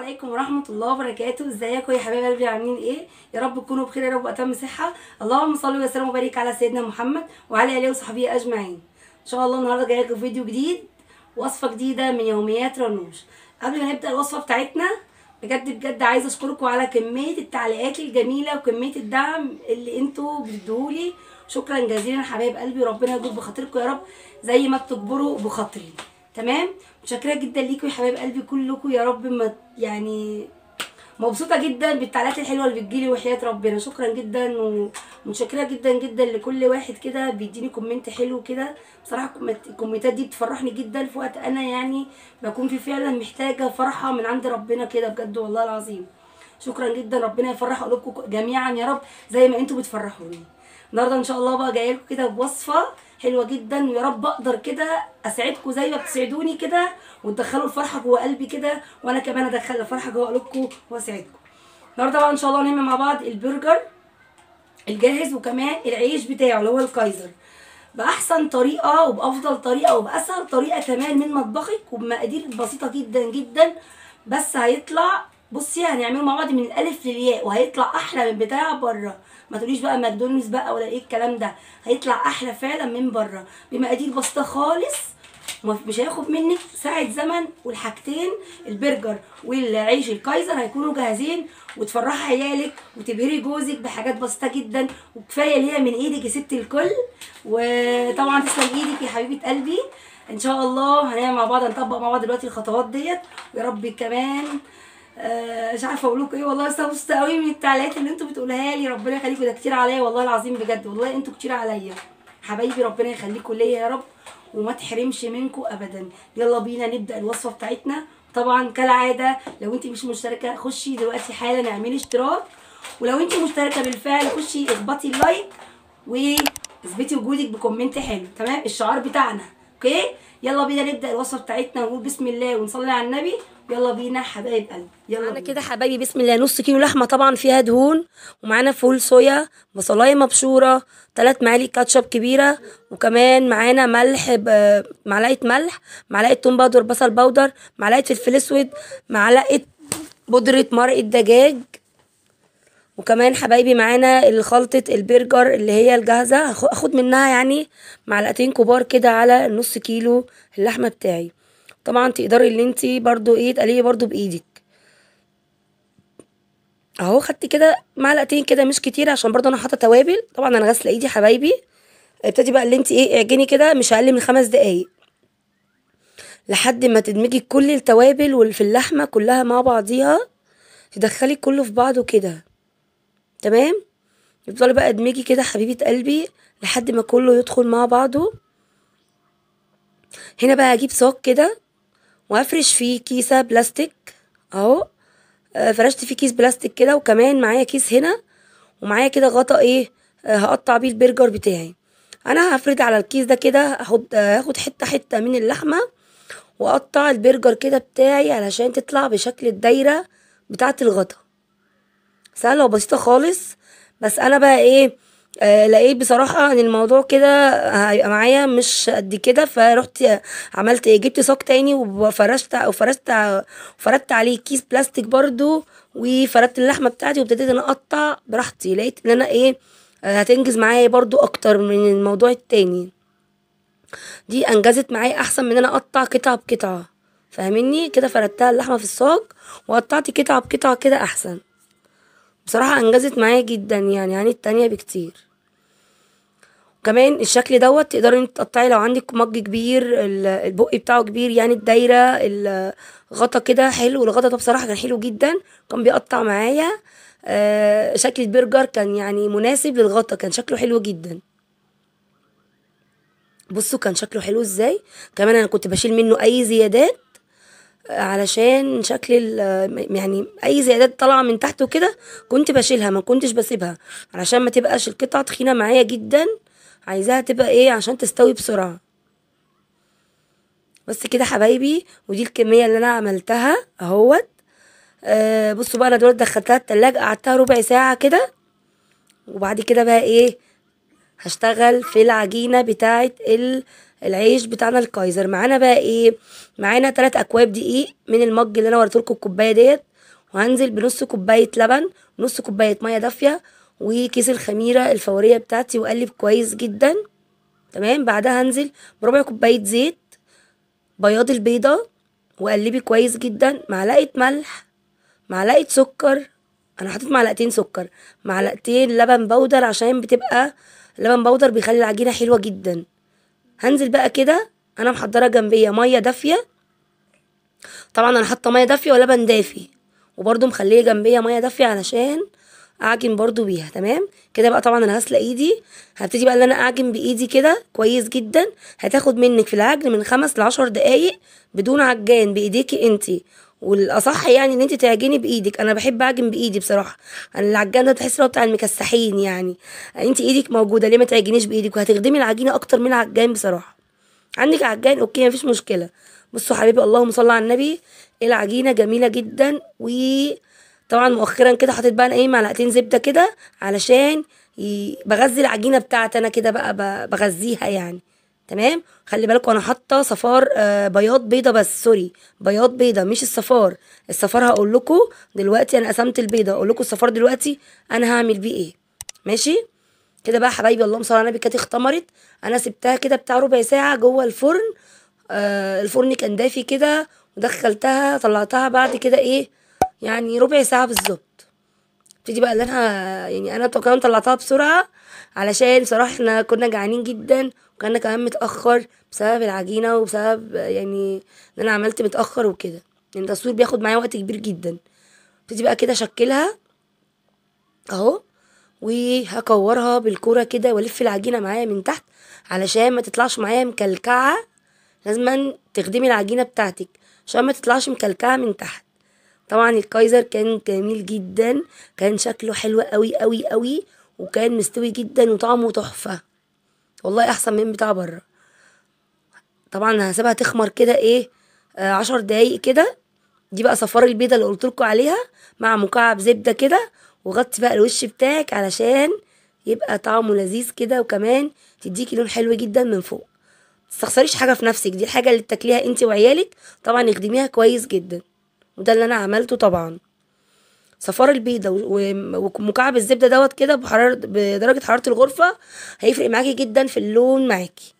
عليكم ورحمه الله وبركاته ازيكم يا حبايب قلبي عاملين ايه يا رب تكونوا بخير يا رب واتم صحه اللهم صل وسلم وبارك على سيدنا محمد وعلى اله وصحبه اجمعين ان شاء الله النهارده جاي لكم فيديو جديد وصفه جديده من يوميات رنوش قبل ما نبدا الوصفه بتاعتنا بجد بجد عايزه اشكركم على كميه التعليقات الجميله وكميه الدعم اللي انتوا بتدوهولي شكرا جزيلا حبايب قلبي ربنا يجبر بخاطركم يا رب زي ما بتجبروا بخاطري تمام متشكره جدا ليكم يا حبايب قلبي كلكم يا رب ما يعني مبسوطه جدا بالتعليقات الحلوه اللي بتجيلي وحياه ربنا شكرا جدا ومتشكره جدا جدا لكل واحد كده بيديني كومنت حلو كده بصراحه الكومنتات دي بتفرحني جدا في وقت انا يعني بكون في فعلا محتاجه فرحه من عند ربنا كده بجد والله العظيم شكرا جدا ربنا يفرح قلوبكم جميعا يا رب زي ما انتم بتفرحوني النهارده ان شاء الله بقى جايلكم كده بوصفه حلوه جدا ويا رب اقدر كده اسعدكم زي ما بتسعدوني كده وتدخلوا الفرحه جوه قلبي كده وانا كمان ادخل الفرحه جوه قلوبكم واسعدكم النهارده بقى ان شاء الله نعمل مع بعض البرجر الجاهز وكمان العيش بتاعه اللي هو الكايزر باحسن طريقه وبافضل طريقه وباسهل طريقه كمان من مطبخك وبمقادير بسيطه جدا جدا بس هيطلع بصي هنعمله مع بعض من الالف للياء وهيطلع احلى من بتاع بره ما تقوليش بقى ماكدونالدز بقى ولا ايه الكلام ده هيطلع احلى فعلا من بره بمقادير بسيطه خالص مش هياخد منك ساعه زمن والحاجتين البرجر والعيش الكايزر هيكونوا جاهزين وتفرحي عيالك وتبهري جوزك بحاجات بسيطه جدا وكفايه اللي هي من ايدك يا ست الكل وطبعا تسلم ايدك يا حبيبه قلبي ان شاء الله هنعمل مع بعض هنطبق مع بعض دلوقتي الخطوات ديت ويا رب كمان آه، مش عارفه اقول لكم ايه والله بس انا قوي من التعليقات اللي انتوا بتقولها لي ربنا يخليكم ده كتير عليا والله العظيم بجد والله انتوا كتير عليا حبايبي ربنا يخليكم ليا يا رب وما تحرمش منكم ابدا يلا بينا نبدا الوصفه بتاعتنا طبعا كالعاده لو انت مش مشتركه خشي دلوقتي حالا اعملي اشتراك ولو انت مشتركه بالفعل خشي اخبطي اللايك واثبتي وجودك بكومنت حلو تمام الشعار بتاعنا اوكي يلا بينا نبدا الوصفه بتاعتنا ونقول بسم الله ونصلي على النبي يلا بينا حبايب قلبي يلا معانا كده حبايبي بسم الله نص كيلو لحمه طبعا فيها دهون ومعانا فول صويا بصلايه مبشوره ثلاث معالق كاتشب كبيره وكمان معانا ملح معلقه ملح معلقه توم باودر بصل باودر معلقه فلفل اسود معلقه بودره مرق دجاج وكمان حبايبي معانا خلطة البرجر اللي هي الجاهزة هاخد منها يعني معلقتين كبار كده على النص كيلو اللحمة بتاعي طبعا تقدري اللي انت برضو ايه تقليه برضو بايدك اهو خدت كده معلقتين كده مش كتير عشان برضو انا حاطه توابل طبعا انا غاسله ايدي حبايبي ابتدي بقى اللي انت ايه اعجني كده مش اقل من خمس دقايق لحد ما تدمجي كل التوابل في اللحمه كلها مع بعضيها تدخلي كله في بعضه كده تمام افضلي بقى ادمجي كده حبيبه قلبي لحد ما كله يدخل مع بعضه هنا بقى هجيب صاج كده وافرش فيه كيسة بلاستيك اهو آه، فرشت فيه كيس بلاستيك كده وكمان معايا كيس هنا ومعايا كده غطا ايه آه، هقطع بيه البرجر بتاعي انا هفرد على الكيس ده كده هاخد آه، هاخد حته حته من اللحمه واقطع البرجر كده بتاعي علشان تطلع بشكل الدايره بتاعه الغطا سهله وبسيطه خالص بس انا بقى ايه آه، لقيت بصراحة ان الموضوع كده هيبقى معايا مش قد كده فرحت عملت ايه جبت ساق تاني وفرشت او فرشت فردت عليه كيس بلاستيك برضو وفردت اللحمة بتاعتي وابتديت انا اقطع براحتي لقيت ان انا ايه آه، هتنجز معايا برضو اكتر من الموضوع التاني دي انجزت معايا احسن من ان انا اقطع قطعة بقطعة فاهمني كده فردتها اللحمة في الساق وقطعت قطعة بقطعة كده احسن بصراحة أنجزت معايا جدا يعني عن التانية بكتير كمان الشكل دوت تقدري انت تقطعي لو عندك مج كبير البق بتاعه كبير يعني الدايره الغطا كده حلو الغطا ده بصراحه كان حلو جدا كان بيقطع معايا آه، شكل البرجر كان يعني مناسب للغطا كان شكله حلو جدا بصوا كان شكله حلو ازاي كمان انا كنت بشيل منه اي زيادات علشان شكل يعني اي زيادات طالعه من تحت وكده كنت بشيلها ما كنتش بسيبها علشان ما تبقاش القطعه تخينه معايا جدا عايزاها تبقى ايه عشان تستوي بسرعه بس كده حبايبي ودي الكميه اللي انا عملتها اهوت آه بصوا بقى انا دول دخلتها التلاجة قعدتها ربع ساعه كده وبعد كده بقى ايه هشتغل في العجينه بتاعه ال العيش بتاعنا الكايزر معانا بقى ايه معانا تلات اكواب دقيق من المج اللي انا وريتلكوا الكوبايه ديت وهنزل بنص كوبايه لبن نص كوبايه ميه دافيه وكيس الخميره الفوريه بتاعتي واقلب كويس جدا تمام بعدها هنزل بربع كوبايه زيت بياض البيضه وقلبي كويس جدا معلقه ملح معلقه سكر انا حطيت معلقتين سكر معلقتين لبن بودر عشان بتبقى لبن بودر بيخلي العجينه حلوه جدا هنزل بقى كده انا محضره جنبيه ميه دافيه طبعا انا حاطه ميه دافيه ولبن دافي وبرده مخليه جنبيه ميه دافيه علشان اعجن برده بيها تمام كده بقى طبعا انا غاسله ايدي هبتدي بقى ان انا اعجن بايدي كده كويس جدا هتاخد منك في العجن من خمس لعشر دقايق بدون عجان بايديكي انتي والاصح يعني ان انت تعجني بايدك انا بحب اعجن بايدي بصراحه انا العجان ده تحس ان هو بتاع المكسحين يعني انت ايدك موجوده ليه ما تعجنيش بايدك وهتخدمي العجينه اكتر من العجان بصراحه عندك عجان اوكي مفيش مشكله بصوا حبيبي اللهم صل على النبي العجينه جميله جدا و طبعا مؤخرا كده حطيت بقى انا ايه معلقتين زبده كده علشان بغذي العجينه بتاعتي انا كده بقى بغذيها يعني تمام خلي بالكوا انا حاطه صفار آه بياض بيضه بس سوري بياض بيضه مش الصفار الصفار هقول لكم دلوقتي انا قسمت البيضه اقول لكم الصفار دلوقتي انا هعمل بيه ايه ماشي كده بقى حبايبي اللهم صل على النبي كانت اختمرت انا سبتها كده بتاع ربع ساعه جوه الفرن آه الفرن كان دافي كده ودخلتها طلعتها بعد كده ايه يعني ربع ساعه بالظبط ابتدي بقى اللي انا يعني انا طلعتها بسرعه علشان صراحه احنا كنا جعانين جدا وكان كمان متأخر بسبب العجينة وبسبب يعني إن أنا عملت متأخر وكده يعني التصوير بياخد معايا وقت كبير جدا ابتدي بقى كده أشكلها أهو وهكورها بالكوره كده والف العجينة معايا من تحت علشان ما تطلعش معايا مكلكعة لازما تخدمي العجينة بتاعتك عشان ما تطلعش مكلكعة من تحت طبعا الكايزر كان جميل جدا كان شكله حلو قوي قوي قوي وكان مستوي جدا وطعمه تحفه والله احسن من بتاع بره طبعا هسيبها تخمر كده ايه آه عشر دقايق كده دي بقى صفار البيضه اللي قلتلكوا عليها مع مكعب زبده كده وغطي بقى الوش بتاعك علشان يبقى طعمه لذيذ كده وكمان تديكي لون حلو جدا من فوق متستخسريش حاجه في نفسك دي الحاجه اللي بتاكليها انت وعيالك طبعا اخدميها كويس جدا وده اللي انا عملته طبعا صفار البيضه ومكعب الزبده دوت كده بحراره بدرجه حراره الغرفه هيفرق معاكي جدا في اللون معاكي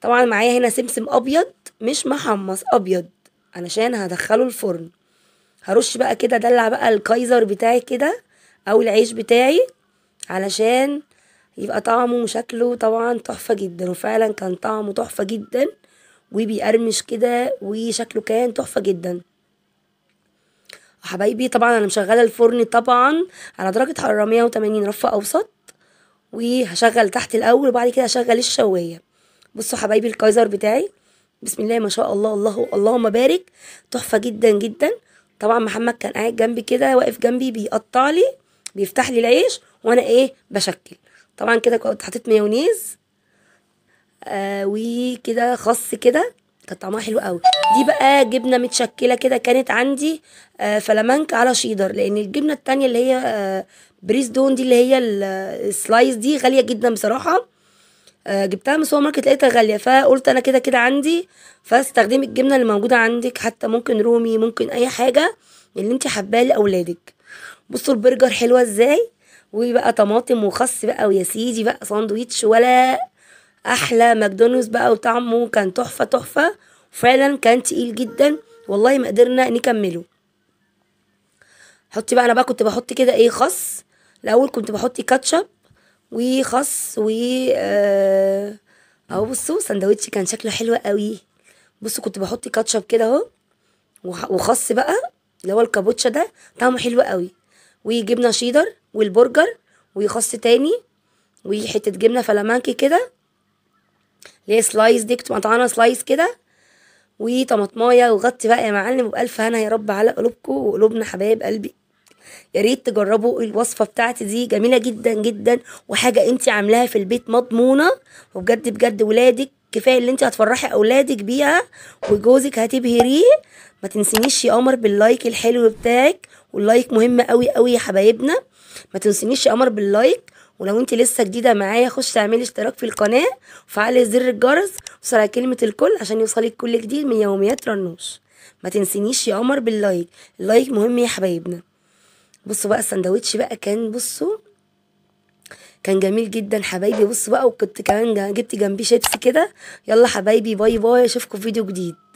طبعا معايا هنا سمسم ابيض مش محمص ابيض علشان هدخله الفرن هرش بقى كده ادلع بقى الكايزر بتاعي كده او العيش بتاعي علشان يبقى طعمه وشكله طبعا تحفه جدا وفعلا كان طعمه تحفه جدا وبيقرمش كده وشكله كان تحفه جدا حبايبي طبعا انا مشغله الفرن طبعا على درجه حراره 180 رف اوسط وهشغل تحت الاول وبعد كده هشغل الشوايه بصوا حبايبي الكايزر بتاعي بسم الله ما شاء الله الله اللهم بارك تحفه جدا جدا طبعا محمد كان قاعد جنبي كده واقف جنبي بيقطع لي بيفتح لي العيش وانا ايه بشكل طبعا كده كنت حطيت مايونيز آه وكده خص كده كانت طعمها حلو قوي دي بقى جبنه متشكله كده كانت عندي آه فلامنك على شيدر لان الجبنه الثانيه اللي هي آه بريس دون دي اللي هي آه، السلايس دي غاليه جدا بصراحه آه جبتها من السوبر ماركت لقيتها غاليه فقلت انا كده كده عندي فاستخدمي الجبنه اللي موجوده عندك حتى ممكن رومي ممكن اي حاجه اللي انت حباها لاولادك بصوا البرجر حلوه ازاي وبقى طماطم وخس بقى ويا سيدي بقى ساندويتش ولا احلى ماكدونالدز بقى وطعمه كان تحفه تحفه فعلا كان تقيل جدا والله ما قدرنا نكمله حطي بقى انا بقى كنت بحط كده ايه خس الاول كنت بحط كاتشب وخس و آه، اهو بصوا سندوتش كان شكله حلو قوي بصوا كنت بحط كاتشب كده اهو وخس بقى اللي هو الكابوتشا ده طعمه حلو قوي وجبنه شيدر والبرجر وخس تاني وحته جبنه فلامانكي كده اللي هي سلايس دي كنت مقطعانا سلايس كده وطماطمايه وغطي بقى يا معلم وبألف هنا يا رب على قلوبكم وقلوبنا حبايب قلبي يا ريت تجربوا الوصفه بتاعتي دي جميله جدا جدا وحاجه انت عاملاها في البيت مضمونه وبجد بجد ولادك كفايه اللي انت هتفرحي اولادك بيها وجوزك هتبهريه ما تنسينيش يا قمر باللايك الحلو بتاعك واللايك مهم قوي قوي يا حبايبنا ما تنسينيش يا قمر باللايك ولو انت لسه جديده معايا خش اعملي اشتراك في القناه وفعلي زر الجرس وصل على كلمه الكل عشان يوصلك كل جديد من يوميات رنوش ما تنسينيش يا عمر باللايك اللايك مهم يا حبايبنا بصوا بقى السندوتش بقى كان بصوا كان جميل جدا حبايبي بصوا بقى وكنت كمان جبت جنبي شيبسي كده يلا حبايبي باي باي اشوفكم في فيديو جديد